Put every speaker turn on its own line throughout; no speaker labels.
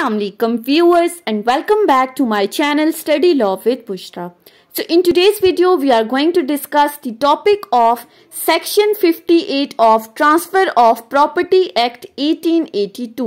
Assalamualaikum viewers and welcome back to my channel Study Law with Pushtra. So in today's video we are going to discuss the topic of section 58 of Transfer of Property Act 1882.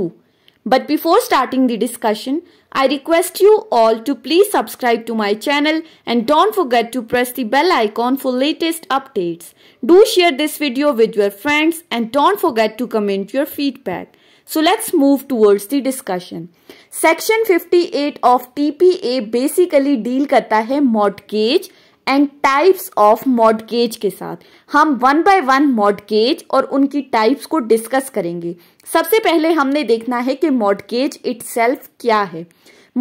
But before starting the discussion, I request you all to please subscribe to my channel and don't forget to press the bell icon for latest updates. Do share this video with your friends and don't forget to comment your feedback. So let's move towards the discussion. Section 58 of TPA basically deal करता है mortgage and types of mortgage के साथ हम one by one mortgage और उनकी types को discuss करेंगे सबसे पहले हमने देखना है कि मॉडगेज इटसेल्फ क्या है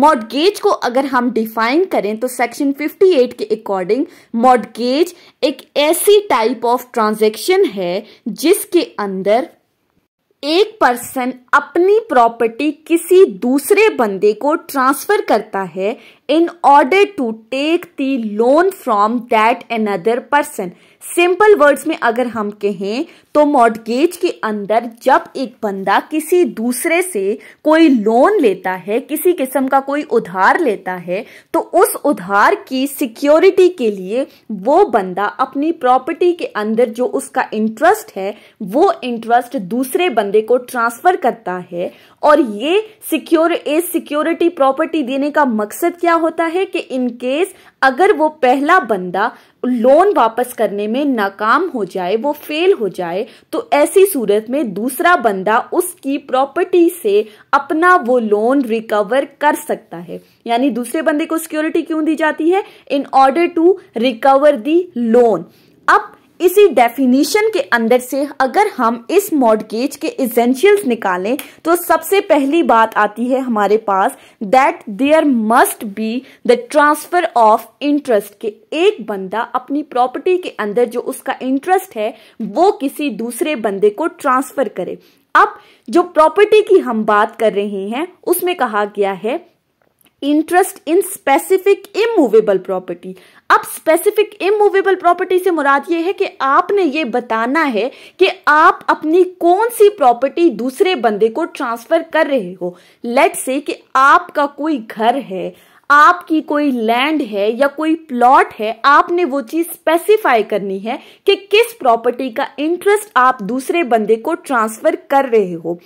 मॉडगेज को अगर हम डिफाइन करें तो सेक्शन 58 के अकॉर्डिंग मॉडगेज एक ऐसी टाइप ऑफ ट्रांजेक्शन है जिसके अंदर एक पर्सन अपनी प्रॉपर्टी किसी दूसरे बंदे को ट्रांसफर करता है in order to take the loan from that another person simple words में अगर हम कहें तो मॉडगेज के अंदर जब एक बंदा किसी दूसरे से कोई लोन लेता है किसी किस्म का कोई उधार लेता है तो उस उधार की सिक्योरिटी के लिए वो बंदा अपनी प्रॉपर्टी के अंदर जो उसका इंटरेस्ट है वो इंटरेस्ट दूसरे बंदे को ट्रांसफर करता है और ये सिक्योर ए सिक्योरिटी प्रॉपर्टी देने का मकसद क्या होता है कि इन केस अगर वो पहला बंदा लोन वापस करने में नाकाम हो जाए वो फेल हो जाए तो ऐसी सूरत में दूसरा बंदा उसकी प्रॉपर्टी से अपना वो लोन रिकवर कर सकता है यानी दूसरे बंदे को सिक्योरिटी क्यों दी जाती है in order to recover the loan अब इसी डेफिनेशन के अंदर से अगर हम इस मॉडगेज के इजेंशियल्स निकालें तो सबसे पहली बात आती है हमारे पास that there must be the transfer of interest के एक बंदा अपनी प्रॉपर्टी के अंदर जो उसका इंटरेस्ट है वो किसी दूसरे बंदे को ट्रांसफर करे अब जो प्रॉपर्टी की हम बात कर रहे हैं उसमें कहा गया है interest in specific immovable property अब स्पेसिफिक इमूवेबल प्रॉपर्टी से मुराद ये है कि आपने ये बताना है कि आप अपनी कौन सी प्रॉपर्टी दूसरे बंदे को ट्रांसफर कर रहे हो लेट से कि आपका कोई घर है आपकी कोई लैंड है या कोई प्लॉट है आपने वो चीज स्पेसिफाई करनी है कि किस प्रॉपर्टी का इंटरेस्ट आप दूसरे बंदे को ट्रांसफर कर रहे हो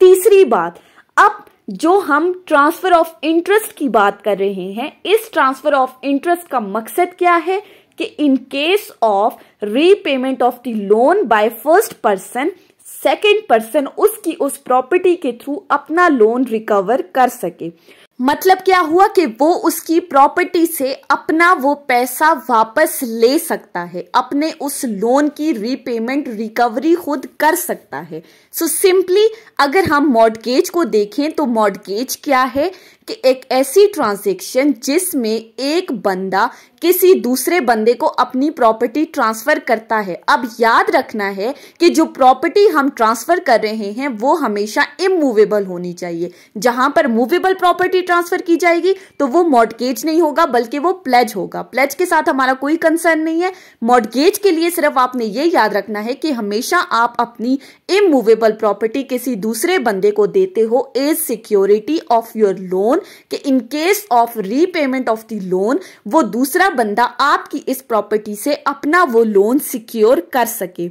तीसरी बात अब जो हम ट्रांसफर ऑफ इंटरेस्ट की बात कर रहे हैं इस ट्रांसफर ऑफ इंटरेस्ट का मकसद क्या है कि in case of repayment of the loan by first person second person उसकी उस प्रॉपर्टी के थ्रू अपना लोन रिकवर कर सके मतलब क्या हुआ कि वो उसकी प्रॉपर्टी से अपना वो पैसा वापस ले सकता है अपने उस लोन की रीपेमेंट रिकवरी खुद कर सकता है सो so सिंपली अगर हम मॉडगेज को देखें तो मॉडगेज क्या है कि एक ऐसी ट्रांजेक्शन जिसमें एक बंदा किसी दूसरे बंदे को अपनी प्रॉपर्टी ट्रांसफ़र करता है अब याद रखना है कि जो प्रॉपर्टी हम ट्रांसफ़र कर रहे हैं वो हमेशा इमूवेबल होनी चाहिए जहां पर मूवेबल प्रॉपर्टी ट्रांसफर की जाएगी तो वो मॉडगेज नहीं होगा बल्कि वो प्लेज होगा प्लेज के साथ हमारा कोई कंसर्न नहीं है मॉडगेज के लिए सिर्फ आपने ये याद रखना है कि हमेशा आप अपनी इमूवेबल प्रॉपर्टी किसी दूसरे बंदे को देते हो as security of your loan के in case of repayment of the loan वो दूसरा बंदा आपकी इस प्रॉपर्टी से अपना वो लोन सिक्योर कर सके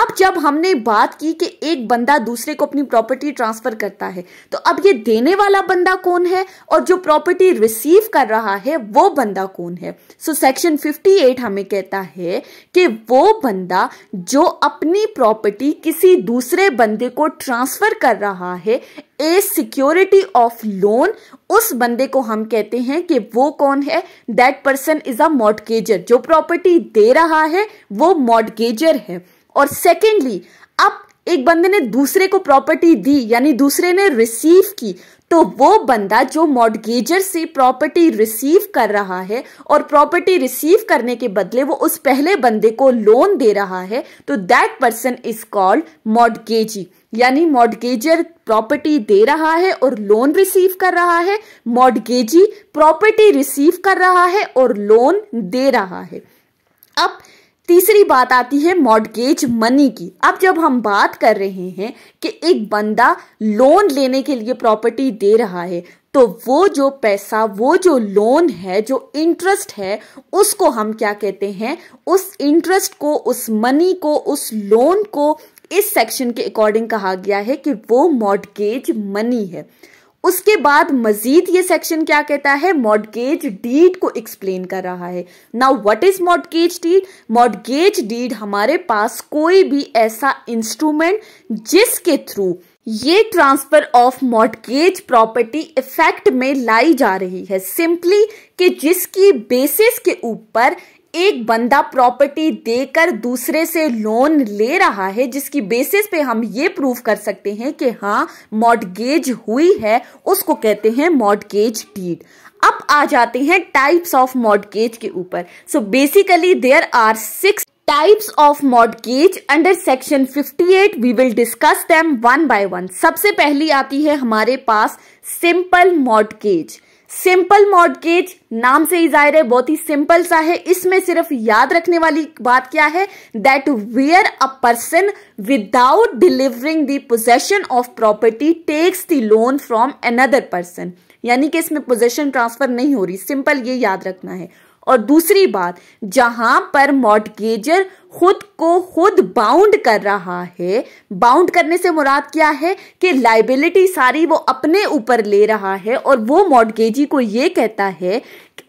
अब जब हमने बात की कि एक बंदा दूसरे को अपनी प्रॉपर्टी ट्रांसफर करता है तो अब ये देने वाला बंदा कौन है और जो प्रॉपर्टी रिसीव कर रहा है वो बंदा कौन है सो सेक्शन 58 हमें कहता है कि वो बंदा जो अपनी प्रॉपर्टी किसी दूसरे बंदे को ट्रांसफर कर रहा है ए सिक्योरिटी ऑफ लोन उस बंदे को हम कहते हैं कि वो कौन है that person is a mortgagor जो प्रॉपर्टी दे रहा है वो मॉडगेजर है और सेकेंडली अब एक बंदे ने दूसरे को प्रॉपर्टी दी यानी दूसरे ने रिसीव की तो वो बंदा जो मॉडगेजर से प्रॉपर्टी रिसीव कर रहा है और प्रॉपर्टी रिसीव करने के बदले वो उस पहले बंदे को लोन दे रहा है तो that person is called mortgagee यानी मॉडगेजर प्रॉपर्टी दे रहा है और लोन रिसीव कर रहा है मॉडगेजी प्रॉपर्टी रिसीव कर रहा है और लोन दे रहा है अब तीसरी बात आती है मॉडगेज मनी की अब जब हम बात कर रहे हैं कि एक बंदा लोन लेने के लिए प्रॉपर्टी दे रहा है तो वो जो पैसा वो जो लोन है जो इंटरेस्ट है उसको हम क्या कहते हैं उस इंटरेस्ट को उस मनी को उस लोन को इस सेक्शन के अकॉर्डिंग कहा गया है कि वो मॉडगेज मनी है उसके बाद मजीद ये सेक्शन क्या कहता है मॉडगेज डीड को एक्सप्लेन कर रहा है now what is mortgage deed mortgage deed हमारे पास कोई भी ऐसा इंस्ट्रूमेंट जिसके थ्रू ये transfer of mortgage property effect में लाई जा रही है सिंपली कि जिसकी बेसिस के ऊपर एक बंदा प्रॉपर्टी देकर दूसरे से लोन ले रहा है जिसकी बेसिस पे हम ये प्रूफ कर सकते हैं कि हाँ मॉडगेज हुई है उसको कहते हैं मॉडगेज डीड अब आ जाते हैं टाइप्स ऑफ मॉडगेज के ऊपर so basically there are six types of mortgage under section 58 we will discuss them one by one सबसे पहली आती है हमारे पास सिंपल मॉडगेज सिंपल मॉडगेज नाम से ही जाहिर है बहुत ही सिंपल सा है इसमें सिर्फ याद रखने वाली बात क्या है that where a person without delivering the possession of property takes the loan from another person यानी कि इसमें पोजेशन ट्रांसफर नहीं हो रही सिंपल ये याद रखना है और दूसरी बात जहां पर मॉडगेजर खुद को खुद बाउंड कर रहा है बाउंड करने से मुराद क्या है कि लाइबिलिटी सारी वो अपने ऊपर ले रहा है और वो मॉडगेजी को ये कहता है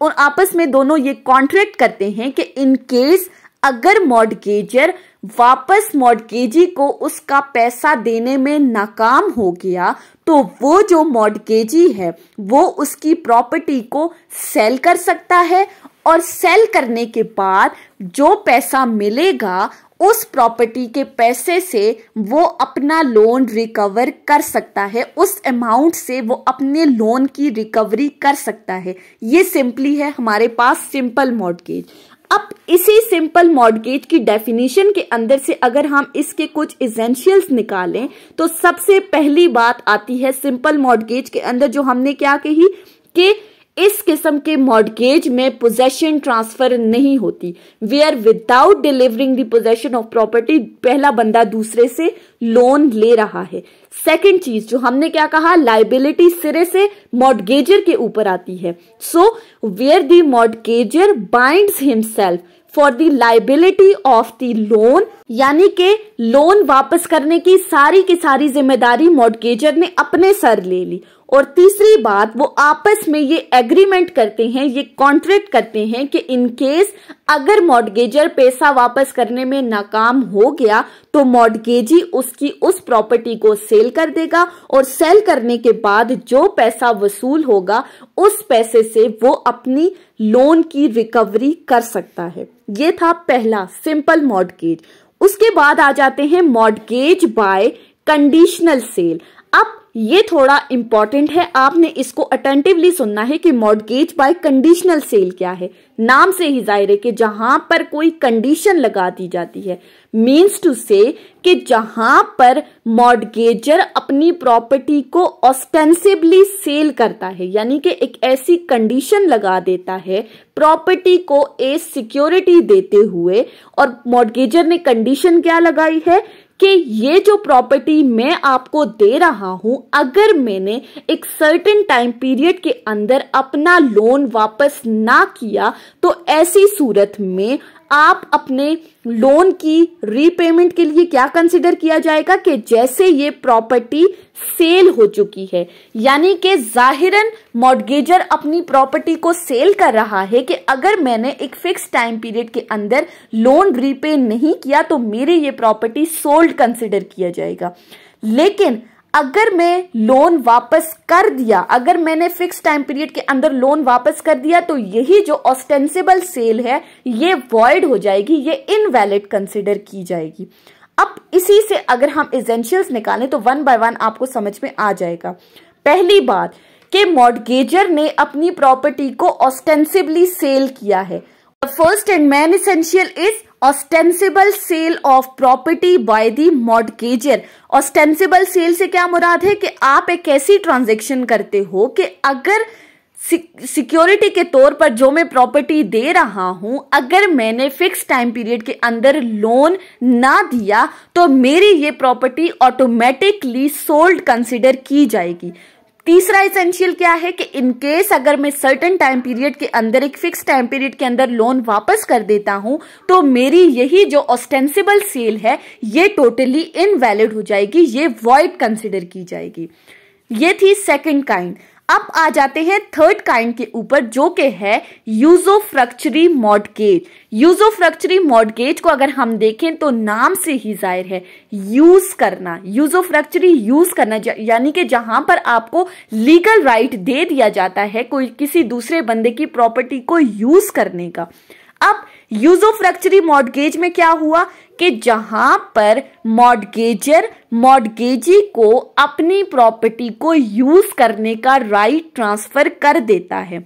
और आपस में दोनों ये कॉन्ट्रैक्ट करते हैं कि इन केस अगर मॉडगेजर वापस मॉडगेजी को उसका पैसा देने में नाकाम हो गया तो वो जो मॉडगेजी है वो उसकी प्रॉपर्टी को सेल कर सकता है और सेल करने के बाद जो पैसा मिलेगा उस प्रॉपर्टी के पैसे से वो अपना लोन रिकवर कर सकता है उस अमाउंट से वो अपने लोन की रिकवरी कर सकता है ये सिंपली है हमारे पास सिंपल मॉडगेज अब इसी सिंपल मॉडगेज की डेफिनेशन के अंदर से अगर हम इसके कुछ इजेंशियल्स निकालें तो सबसे पहली बात आती है सिंपल मॉडगेज के अंदर जो हमने क्या कही कि इस किस्म के मॉडगेज में पोजेशन ट्रांसफर नहीं होती where without delivering the possession of property पहला बंदा दूसरे से लोन ले रहा है सेकंड चीज जो हमने क्या कहा लाइबिलिटी सिरे से मॉडगेजर के ऊपर आती है so where the mortgagor bind himself for the liability of the loan यानी के लोन वापस करने की सारी की सारी जिम्मेदारी मॉडगेजर ने अपने सर ले ली और तीसरी बात वो आपस में ये एग्रीमेंट करते हैं ये कॉन्ट्रैक्ट करते हैं कि इन केस अगर मॉडगेजर पैसा वापस करने में नाकाम हो गया तो मॉडगेजी उसकी उस प्रॉपर्टी को सेल कर देगा और सेल करने के बाद जो पैसा वसूल होगा उस पैसे से वो अपनी लोन की रिकवरी कर सकता है ये था पहला सिंपल मॉडगेज उसके बाद आ जाते हैं मॉडगेज बाय कंडीशनल सेल अब ये थोड़ा इंपॉर्टेंट है आपने इसको अटेंटिवली सुनना है कि मॉडगेज बाय कंडीशनल सेल क्या है नाम से ही जाहिर है कि जहां पर कोई कंडीशन लगा दी जाती है मीन्स टू से कि जहां पर मॉडगेजर अपनी प्रॉपर्टी को ऑस्टेंसिबली सेल करता है यानी कि एक ऐसी कंडीशन लगा देता है प्रॉपर्टी को ए सिक्योरिटी देते हुए और मॉडगेजर ने कंडीशन क्या लगाई है कि ये जो प्रॉपर्टी मैं आपको दे रहा हूं अगर मैंने एक सर्टेन टाइम पीरियड के अंदर अपना लोन वापस ना किया तो ऐसी सूरत में आप अपने लोन की रीपेमेंट के लिए क्या कंसिडर किया जाएगा कि जैसे ये प्रॉपर्टी सेल हो चुकी है यानी कि जाहिरन मॉडगेजर अपनी प्रॉपर्टी को सेल कर रहा है कि अगर मैंने एक फिक्स टाइम पीरियड के अंदर लोन रीपे नहीं किया तो मेरे ये प्रॉपर्टी सोल्ड कंसिडर किया जाएगा लेकिन अगर मैं लोन वापस कर दिया अगर मैंने फिक्स टाइम पीरियड के अंदर लोन वापस कर दिया तो यही जो ऑस्टेंसिबल सेल है ये वॉइड हो जाएगी ये इनवैलिड कंसिडर की जाएगी अब इसी से अगर हम एजेंशियल्स निकालें तो वन बाय वन आपको समझ में आ जाएगा पहली बात कि मॉडगेजर ने अपनी प्रॉपर्टी को ऑस्टेंसिबली सेल किया है first and main essential is ostensible sale of property by the mortgagor ostensible sale से क्या मुराद है कि आप एक ऐसी ट्रांजेक्शन करते हो कि अगर सिक्योरिटी के तौर पर जो मैं प्रॉपर्टी दे रहा हूं अगर मैंने फिक्स टाइम पीरियड के अंदर लोन ना दिया तो मेरी ये प्रॉपर्टी ऑटोमेटिकली सोल्ड कंसिडर की जाएगी तीसरा इसेंशियल क्या है कि इनकेस अगर मैं सर्टन टाइम पीरियड के अंदर एक फिक्स टाइम पीरियड के अंदर लोन वापस कर देता हूं तो मेरी यही जो ऑस्टेंसिबल सेल है ये टोटली इनवैलिड हो जाएगी ये वॉइड कंसिडर की जाएगी ये थी सेकंड काइंड अब आ जाते हैं थर्ड काइंड के ऊपर जो कि है यूजोफ्रक्चरी मॉडगेज यूजोफ्रक्चरी मॉडगेज को अगर हम देखें तो नाम से ही जाहिर है यूज करना यूजोफ्रक्चरी यूज करना यानी कि जहां पर आपको लीगल राइट right दे दिया जाता है कोई किसी दूसरे बंदे की प्रॉपर्टी को यूज करने का अब फ्रैक्चरी मॉडगेज में क्या हुआ कि जहां पर मॉडगेजर मॉडगेजी को अपनी प्रॉपर्टी को यूज करने का राइट ट्रांसफर कर देता है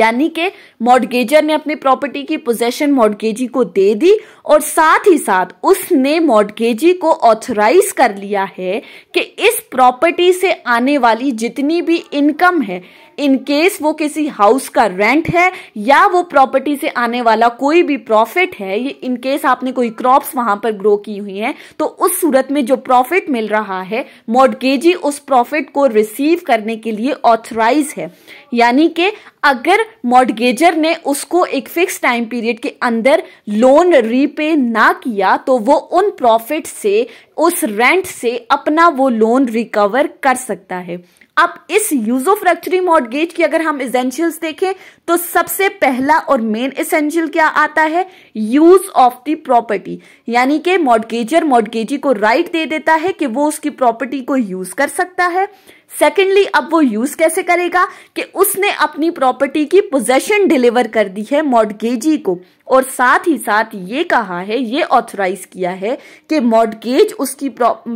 यानी कि मॉडगेजर ने अपनी प्रॉपर्टी की पोजेशन मॉडगेजी को दे दी और साथ ही साथ उसने मॉडगेजी को ऑथराइज कर लिया है कि इस प्रॉपर्टी से आने वाली जितनी भी इनकम है इन केस वो किसी हाउस का रेंट है या वो प्रॉपर्टी से आने वाला कोई भी प्रॉफिट है ये इन केस आपने कोई क्रॉप्स वहां पर ग्रो की हुई हैं तो उस सूरत में जो प्रॉफिट मिल रहा है मोडगेजी उस प्रॉफिट को रिसीव करने के लिए ऑथराइज है यानी कि अगर मॉडगेजर ने उसको एक फिक्स टाइम पीरियड के अंदर लोन रीपे ना किया तो वो उन प्रॉफिट से उस रेंट से अपना वो लोन रिकवर कर सकता है अब इस ऑफ फ्रैक्चरी मॉडगेज की अगर हम इसेंशियल देखें तो सबसे पहला और मेन इसेंशियल क्या आता है यूज ऑफ द प्रॉपर्टी यानी कि मॉडगेजर मॉडगेजी को राइट right दे देता है कि वो उसकी प्रॉपर्टी को यूज कर सकता है सेकेंडली अब वो यूज कैसे करेगा कि उसने अपनी प्रॉपर्टी की पोजेशन डिलीवर कर दी है मॉडगेजी को और साथ ही साथ ये कहा है ये ऑथराइज किया है कि मॉडगेज उसकी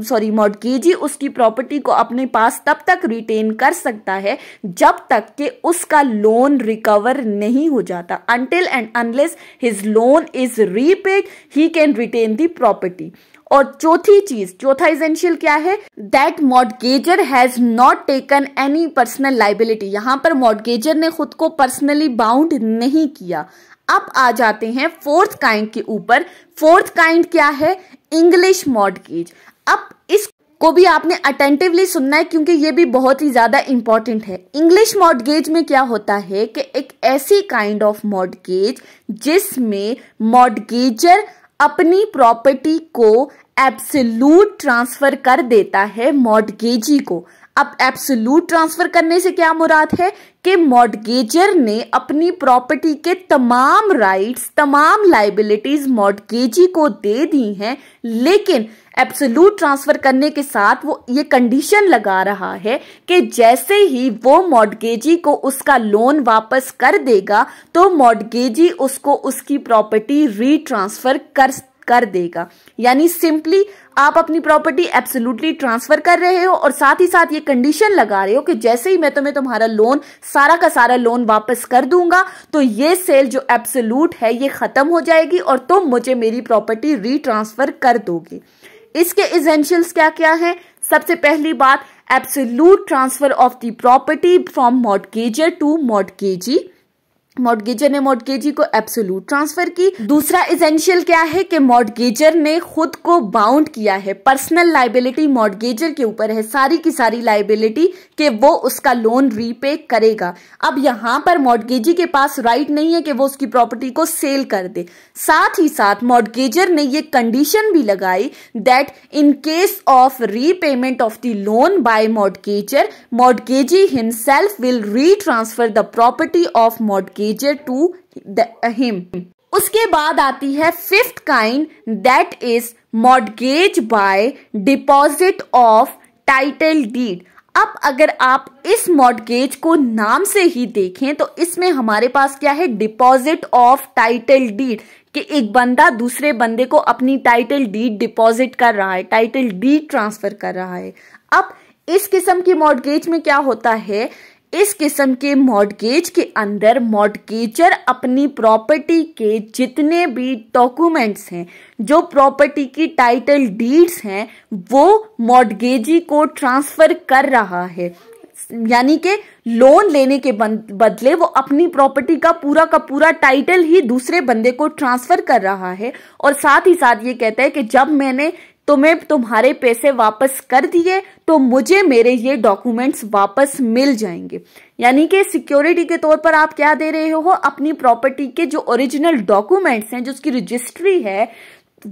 सॉरी मॉडगेजी उसकी प्रॉपर्टी को अपने पास तब तक रिटेन कर सकता है जब तक कि उसका लोन रिकवर नहीं हो जाता until and unless his loan is repaid he can retain the property और चौथी चीज चौथा इजेंशियल क्या है that mortgagor has not taken any personal liability यहां पर मॉडगेजर ने खुद को पर्सनली बाउंड नहीं किया अब आ जाते हैं फोर्थ काइंड के ऊपर फोर्थ काइंड क्या है इंग्लिश मॉडगेज अब इस को भी आपने अटेंटिवली सुनना है क्योंकि ये भी बहुत ही ज़्यादा इंपॉर्टेंट है इंग्लिश मॉडगेज में क्या होता है कि एक ऐसी काइंड ऑफ मॉडगेज जिसमें मॉडगेजर अपनी प्रॉपर्टी को एब्सोलूट ट्रांसफर कर देता है मॉडगेजी को अब एब्सोलूट ट्रांसफर करने से क्या मुराद है कि मॉडगेजर ने अपनी प्रॉपर्टी के तमाम राइट्स तमाम लाइबिलिटीज मॉडगेजी को दे दी हैं लेकिन एब्सोलूट ट्रांसफर करने के साथ वो ये कंडीशन लगा रहा है कि जैसे ही वो मॉडगेजी को उसका लोन वापस कर देगा तो मॉडगेजी उसको उसकी प्रॉपर्टी रीट्रांसफर कर कर देगा यानी सिंपली आप अपनी प्रॉपर्टी एब्सोल्युटली ट्रांसफर कर रहे हो और साथ ही साथ ये कंडीशन लगा रहे हो कि जैसे ही मैं तुम्हें तुम्हारा लोन सारा का सारा लोन वापस कर दूंगा तो ये सेल जो एब्सोल्यूट है ये खत्म हो जाएगी और तुम मुझे मेरी प्रॉपर्टी रीट्रांसफर कर दोगे इसके इजेंशियल्स क्या क्या है सबसे पहली बात absolute transfer of the property from mortgagor to mortgagee mortgagor ने मॉडगेजी को एब्सोल्यूट ट्रांसफर की दूसरा इजेंशियल क्या है कि मॉडगेजर ने खुद को बाउंड किया है पर्सनल लाइबिलिटी मॉडगेजर के ऊपर है सारी की सारी लाइबिलिटी कि वो उसका लोन रीपे करेगा अब यहां पर मॉडगेजी के पास राइट नहीं है कि वो उसकी प्रॉपर्टी को सेल कर दे साथ ही साथ मॉडगेजर ने ये कंडीशन भी लगाई that in case of repayment of the loan by mortgagor mortgagee himself will retransfer the property of मॉडगेज गेजर टू हिम उसके बाद आती है fifth kind that is mortgage by deposit of title deed अब अगर आप इस मॉडगेज को नाम से ही देखें तो इसमें हमारे पास क्या है डिपॉजिट ऑफ टाइटल डीड कि एक बंदा दूसरे बंदे को अपनी टाइटल डीड डिपॉजिट कर रहा है टाइटल डीड ट्रांसफर कर रहा है अब इस किस्म की मॉडगेज में क्या होता है इस किस्म के मॉडगेज के अंदर मॉडगेजर अपनी प्रॉपर्टी के जितने भी डॉक्यूमेंट्स हैं जो प्रॉपर्टी की टाइटल डीड्स हैं वो मॉडगेजी को ट्रांसफ़र कर रहा है यानी कि लोन लेने के बदले वो अपनी प्रॉपर्टी का पूरा का पूरा टाइटल ही दूसरे बंदे को ट्रांसफर कर रहा है और साथ ही साथ ये कहता है कि जब मैंने तुम्हें तुम्हारे पैसे वापस कर दिए तो मुझे मेरे ये डॉक्यूमेंट्स वापस मिल जाएंगे यानी कि सिक्योरिटी के तौर पर आप क्या दे रहे हो अपनी प्रॉपर्टी के जो ओरिजिनल डॉक्यूमेंट्स हैं जो उसकी रजिस्ट्री है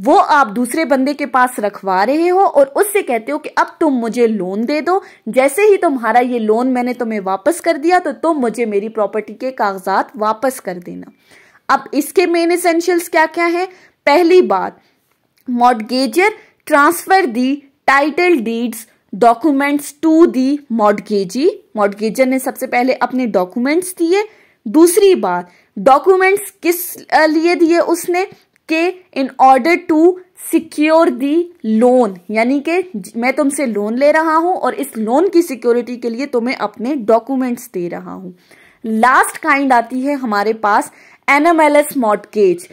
वो आप दूसरे बंदे के पास रखवा रहे हो और उससे कहते हो कि अब तुम मुझे लोन दे दो जैसे ही तुम्हारा ये लोन मैंने तुम्हें वापस कर दिया तो तुम मुझे मेरी प्रॉपर्टी के कागजात वापस कर देना अब इसके मेन एसेंशियल्स क्या क्या हैं पहली बात mortgagor transfer the title deeds documents to the mortgagee mortgagor ने सबसे पहले अपने डॉक्यूमेंट्स दिए दूसरी बात डॉक्यूमेंट्स किस लिए दिए उसने के in order to secure the loan यानी के मैं तुमसे लोन ले रहा हूं और इस लोन की सिक्योरिटी के लिए तुम्हें अपने डॉक्यूमेंट्स दे रहा हूं लास्ट काइंड आती है हमारे पास anomalous mortgage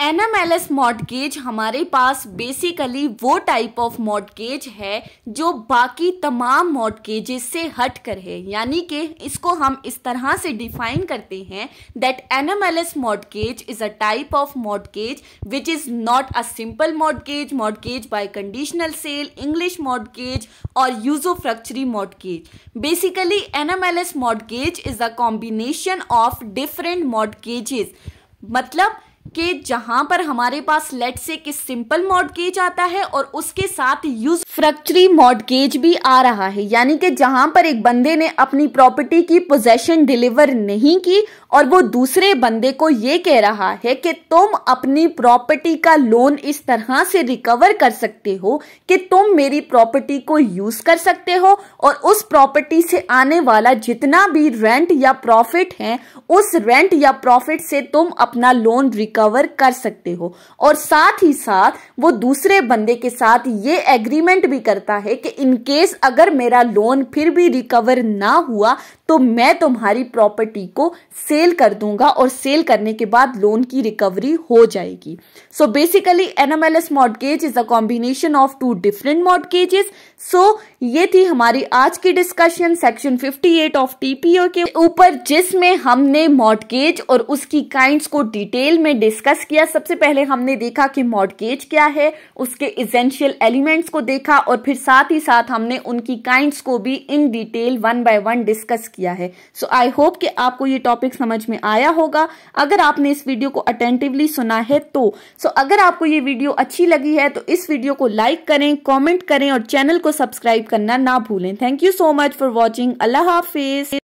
anomalous mortgage हमारे पास बेसिकली वो टाइप ऑफ मॉडगेज है जो बाकी तमाम मॉडगेजेस से हट कर है यानी कि इसको हम इस तरह से डिफाइन करते हैं that anomalous mortgage is a type of mortgage which is not a simple mortgage mortgage by conditional sale English mortgage और usufructuary mortgage basically anomalous mortgage is a combination of different mortgages मतलब कि जहां पर हमारे पास late से कि simple gauge आता है और उसके साथ यूज फ्रक्चरी गेज भी आ रहा है यानी कि जहां पर एक बंदे ने अपनी प्रॉपर्टी की पोजेशन डिलीवर नहीं की और वो दूसरे बंदे को ये कह रहा है कि तुम अपनी प्रॉपर्टी का लोन इस तरह से रिकवर कर सकते हो कि तुम मेरी प्रॉपर्टी को यूज कर सकते हो और उस प्रॉपर्टी से आने वाला जितना भी रेंट या प्रॉफिट है उस रेंट या प्रॉफिट से तुम अपना लोन रिकवर कर सकते हो और साथ ही साथ वो दूसरे बंदे के साथ ये एग्रीमेंट भी करता है कि इनकेस अगर मेरा लोन फिर भी रिकवर ना हुआ तो मैं तुम्हारी प्रॉपर्टी को सेल कर दूंगा और सेल करने के बाद लोन की रिकवरी हो जाएगी so basically anomalous mortgage is a combination of two different mortgages so ये थी हमारी आज की डिस्कशन सेक्शन 58 ऑफ टीपीओ के ऊपर जिसमें हमने मॉडगेज और उसकी काइंड को डिटेल में डिस्कस किया सबसे पहले हमने देखा कि मॉडगेज क्या है उसके इजेंशियल एलिमेंट्स को देखा और फिर साथ ही साथ हमने उनकी काइंड को भी in detail one by one discuss किया है सो आई होप कि आपको ये टॉपिक समझ में आया होगा अगर आपने इस वीडियो को अटेंटिवली सुना है तो सो so, अगर आपको ये वीडियो अच्छी लगी है तो इस वीडियो को लाइक करें कॉमेंट करें और चैनल को सब्सक्राइब करना ना भूलें thank you so much for watching अल्लाह हाफिज